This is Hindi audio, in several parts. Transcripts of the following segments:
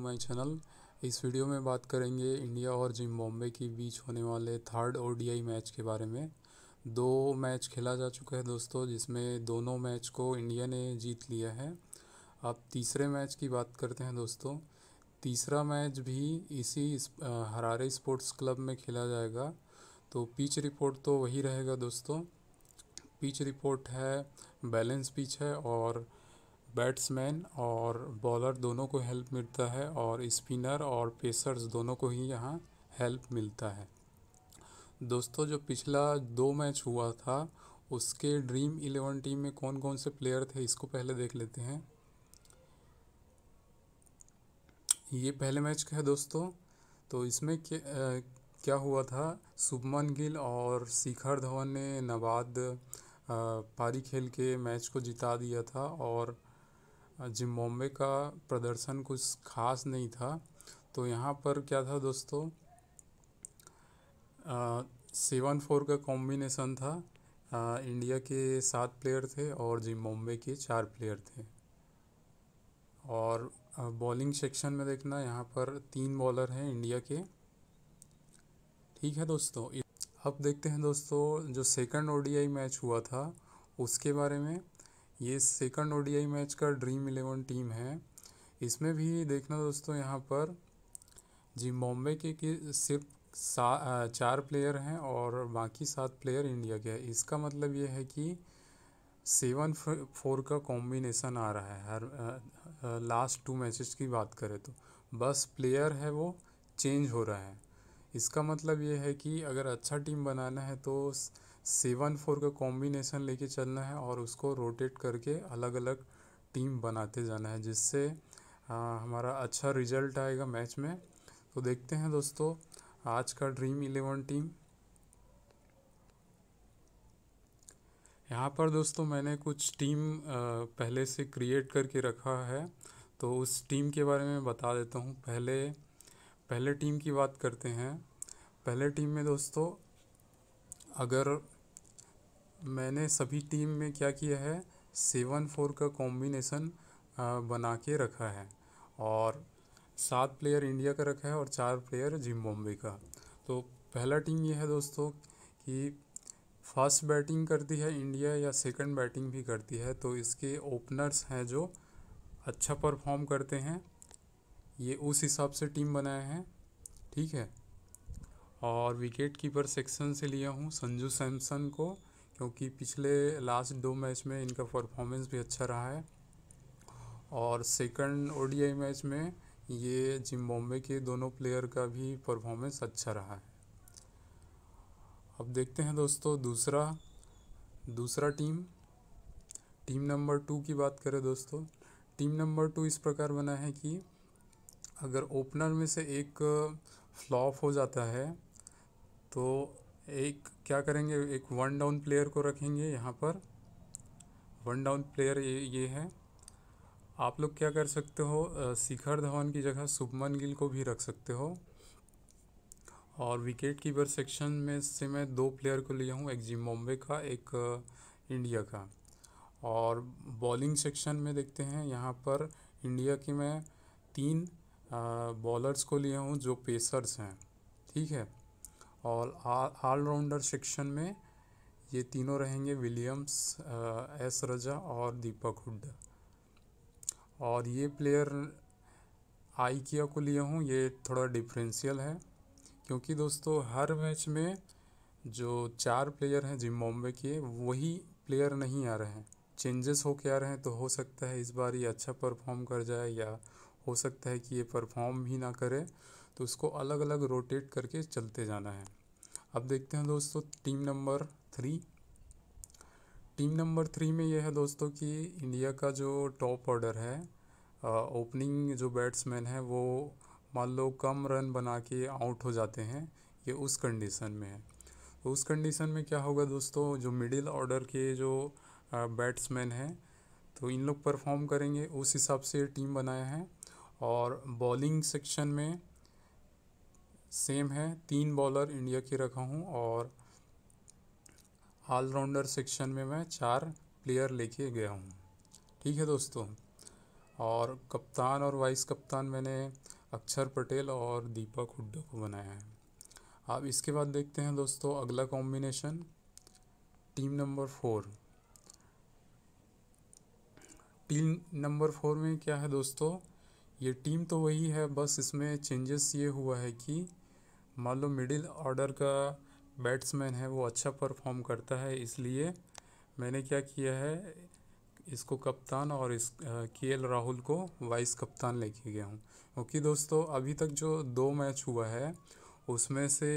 माय चैनल इस वीडियो में बात करेंगे इंडिया और जिम्बाब्वे के बीच होने वाले थर्ड ओडीआई मैच के बारे में दो मैच खेला जा चुका है दोस्तों जिसमें दोनों मैच को इंडिया ने जीत लिया है अब तीसरे मैच की बात करते हैं दोस्तों तीसरा मैच भी इसी हरारे स्पोर्ट्स क्लब में खेला जाएगा तो पिच रिपोर्ट तो वही रहेगा दोस्तों पिच रिपोर्ट है बैलेंस पिच है और बैट्समैन और बॉलर दोनों को हेल्प मिलता है और स्पिनर और पेसर्स दोनों को ही यहाँ हेल्प मिलता है दोस्तों जो पिछला दो मैच हुआ था उसके ड्रीम इलेवन टीम में कौन कौन से प्लेयर थे इसको पहले देख लेते हैं ये पहले मैच का है दोस्तों तो इसमें क्या, हुआ था शुभमन गिल और शिखर धवन ने नवाद पारी खेल के मैच को जिता दिया था और जिम्बाब्वे का प्रदर्शन कुछ खास नहीं था तो यहाँ पर क्या था दोस्तों सेवन फोर का कॉम्बिनेशन था आ, इंडिया के सात प्लेयर थे और जिम्बाब्वे के चार प्लेयर थे और बॉलिंग सेक्शन में देखना यहाँ पर तीन बॉलर हैं इंडिया के ठीक है दोस्तों अब देखते हैं दोस्तों जो सेकंड ओडीआई मैच हुआ था उसके बारे में ये सेकंड ओडीआई मैच का ड्रीम इलेवन टीम है इसमें भी देखना दोस्तों यहाँ पर जिम्बाब्वे के, के सिर्फ सा चार प्लेयर हैं और बाकी सात प्लेयर इंडिया के हैं इसका मतलब ये है कि सेवन फोर का कॉम्बिनेशन आ रहा है हर आ, आ, लास्ट टू मैचेस की बात करें तो बस प्लेयर है वो चेंज हो रहा है इसका मतलब ये है कि अगर अच्छा टीम बनाना है तो सेवन फोर का कॉम्बिनेशन लेके चलना है और उसको रोटेट करके अलग अलग टीम बनाते जाना है जिससे आ, हमारा अच्छा रिजल्ट आएगा मैच में तो देखते हैं दोस्तों आज का ड्रीम इलेवन टीम यहाँ पर दोस्तों मैंने कुछ टीम पहले से क्रिएट करके रखा है तो उस टीम के बारे में बता देता हूँ पहले पहले टीम की बात करते हैं पहले टीम में दोस्तों अगर मैंने सभी टीम में क्या किया है सेवन फोर का कॉम्बिनेसन बना के रखा है और सात प्लेयर इंडिया का रखा है और चार प्लेयर जिम्बॉम्बे का तो पहला टीम ये है दोस्तों कि फर्स्ट बैटिंग करती है इंडिया या सेकंड बैटिंग भी करती है तो इसके ओपनर्स हैं जो अच्छा परफॉर्म करते हैं ये उस हिसाब से टीम बनाए हैं ठीक है और विकेट कीपर सेक्शन से लिया हूँ संजू सैमसन को क्योंकि पिछले लास्ट दो मैच में इनका परफॉर्मेंस भी अच्छा रहा है और सेकंड ओडीआई मैच में ये जिम्बाब्वे के दोनों प्लेयर का भी परफॉर्मेंस अच्छा रहा है अब देखते हैं दोस्तों दूसरा दूसरा टीम टीम नंबर टू की बात करें दोस्तों टीम नंबर टू इस प्रकार बना है कि अगर ओपनर में से एक फ्लॉप हो जाता है तो एक क्या करेंगे एक वन डाउन प्लेयर को रखेंगे यहाँ पर वन डाउन प्लेयर ये ये है आप लोग क्या कर सकते हो शिखर धवन की जगह शुभमन गिल को भी रख सकते हो और विकेट कीपर सेक्शन में से मैं दो प्लेयर को लिया हूँ एक जी बॉम्बे का एक इंडिया का और बॉलिंग सेक्शन में देखते हैं यहाँ पर इंडिया की मैं तीन बॉलर्स को लिया हूँ जो पेसर्स हैं ठीक है और ऑलराउंडर सेक्शन में ये तीनों रहेंगे विलियम्स एस रजा और दीपक हुड्डा और ये प्लेयर आई किया को लिए हूँ ये थोड़ा डिफरेंशियल है क्योंकि दोस्तों हर मैच में जो चार प्लेयर हैं बॉम्बे के वही प्लेयर नहीं आ रहे हैं चेंजेस हो के आ रहे हैं तो हो सकता है इस बार ये अच्छा परफॉर्म कर जाए या हो सकता है कि ये परफॉर्म ही ना करे तो उसको अलग अलग रोटेट करके चलते जाना है अब देखते हैं दोस्तों team number three team number three में यह है दोस्तों कि इंडिया का जो टॉप ऑर्डर है ओपनिंग जो बैट्समैन है वो मान लो कम रन बना के आउट हो जाते हैं ये उस कंडीशन में है तो उस कंडीशन में क्या होगा दोस्तों जो मिडिल ऑर्डर के जो बैट्समैन हैं तो इन लोग परफॉर्म करेंगे उस हिसाब से टीम बनाया है और बॉलिंग सेक्शन में सेम है तीन बॉलर इंडिया के रखा हूँ और ऑलराउंडर सेक्शन में मैं चार प्लेयर लेके गया हूँ ठीक है दोस्तों और कप्तान और वाइस कप्तान मैंने अक्षर पटेल और दीपक हुड्डा को बनाया है अब इसके बाद देखते हैं दोस्तों अगला combination team number four team number four में क्या है दोस्तों ये टीम तो वही है बस इसमें चेंजेस ये हुआ है कि मान लो मिडिल ऑर्डर का बैट्समैन है वो अच्छा परफॉर्म करता है इसलिए मैंने क्या किया है इसको कप्तान और इस के एल राहुल को वाइस कप्तान लेके गया हूँ ओके दोस्तों अभी तक जो दो मैच हुआ है उसमें से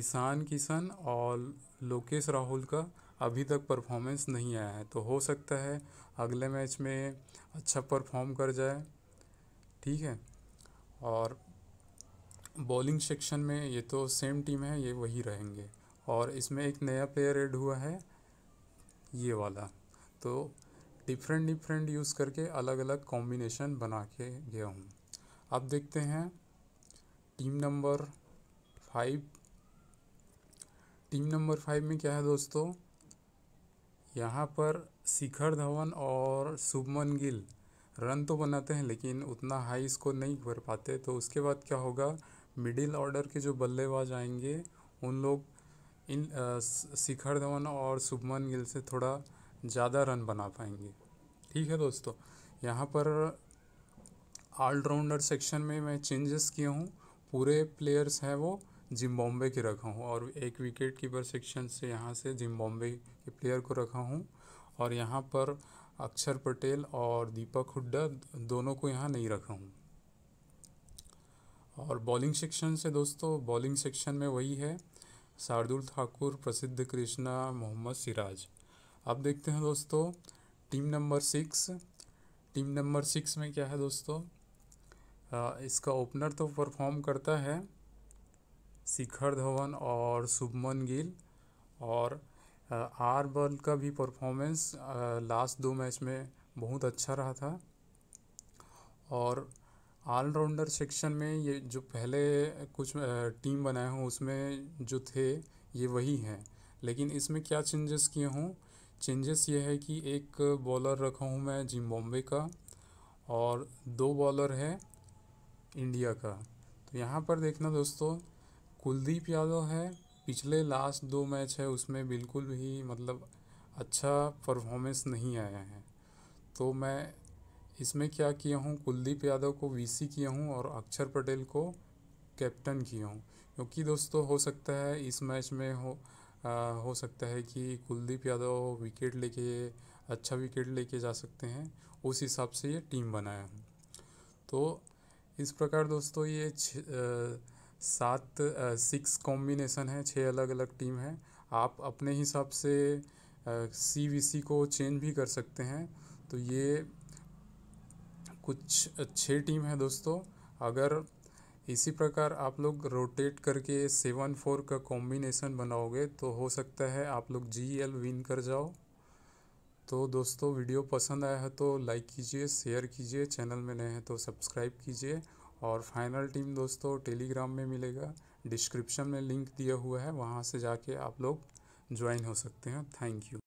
ईशान किशन और लोकेश राहुल का अभी तक परफॉर्मेंस नहीं आया है तो हो सकता है अगले मैच में अच्छा परफॉर्म कर जाए ठीक है और बॉलिंग सेक्शन में ये तो सेम टीम है ये वही रहेंगे और इसमें एक नया प्लेयर एड हुआ है ये वाला तो डिफरेंट डिफरेंट यूज़ करके अलग अलग कॉम्बिनेशन बना के गया हूँ अब देखते हैं team number five team number five में क्या है दोस्तों यहाँ पर शिखर धवन और शुभमन गिल रन तो बनाते हैं लेकिन उतना हाई स्कोर नहीं कर पाते तो उसके बाद क्या होगा मिडिल ऑर्डर के जो बल्लेबाज आएंगे उन लोग इन शिखर धवन और शुभमन गिल से थोड़ा ज़्यादा रन बना पाएंगे ठीक है दोस्तों यहाँ पर ऑलराउंडर सेक्शन में मैं चेंजेस किया हूँ पूरे प्लेयर्स हैं वो जिम्बॉम्बे के रखा हूँ और एक विकेट कीपर सेक्शन से यहाँ से जिम्बॉम्बे के प्लेयर को रखा हूँ और यहाँ पर अक्षर पटेल और दीपक हुड्डा दोनों को यहाँ नहीं रखा हूँ और बॉलिंग सेक्शन से दोस्तों बॉलिंग सेक्शन में वही है शार्दुल ठाकुर प्रसिद्ध कृष्णा मोहम्मद सिराज अब देखते हैं दोस्तों team number six team number six में क्या है दोस्तों आ, इसका ओपनर तो परफॉर्म करता है शिखर धवन और शुभमन गिल और आर बल का भी परफॉर्मेंस लास्ट दो मैच में बहुत अच्छा रहा था और ऑलराउंडर सेक्शन में ये जो पहले कुछ टीम बनाए हों उसमें जो थे ये वही हैं लेकिन इसमें क्या चेंजेस किए हों चेंजेस ये है कि एक बॉलर रखा हूँ मैं बॉम्बे का और दो बॉलर है इंडिया का तो यहाँ पर देखना दोस्तों कुलदीप यादव है पिछले लास्ट दो मैच है उसमें बिल्कुल भी मतलब अच्छा परफॉर्मेंस नहीं आया है तो मैं इसमें क्या किया हूँ कुलदीप यादव को वीसी किया हूँ और अक्षर पटेल को कैप्टन किया हूँ क्योंकि दोस्तों हो सकता है इस मैच में हो आ, हो सकता है कि कुलदीप यादव विकेट लेके अच्छा विकेट लेके जा सकते हैं उस हिसाब से ये टीम बनाया हूँ तो इस प्रकार दोस्तों ये सात सिक्स कॉम्बिनेशन है छः अलग अलग टीम है आप अपने हिसाब से सी वी सी को चेंज भी कर सकते हैं तो ये कुछ छः टीम है दोस्तों अगर इसी प्रकार आप लोग रोटेट करके सेवन फोर का कॉम्बिनेशन बनाओगे तो हो सकता है आप लोग जी एल e विन कर जाओ तो दोस्तों वीडियो पसंद आया है तो लाइक कीजिए शेयर कीजिए चैनल में नए हैं तो सब्सक्राइब कीजिए और फाइनल टीम दोस्तों टेलीग्राम में मिलेगा डिस्क्रिप्शन में लिंक दिया हुआ है वहाँ से जाके आप लोग ज्वाइन हो सकते हैं थैंक यू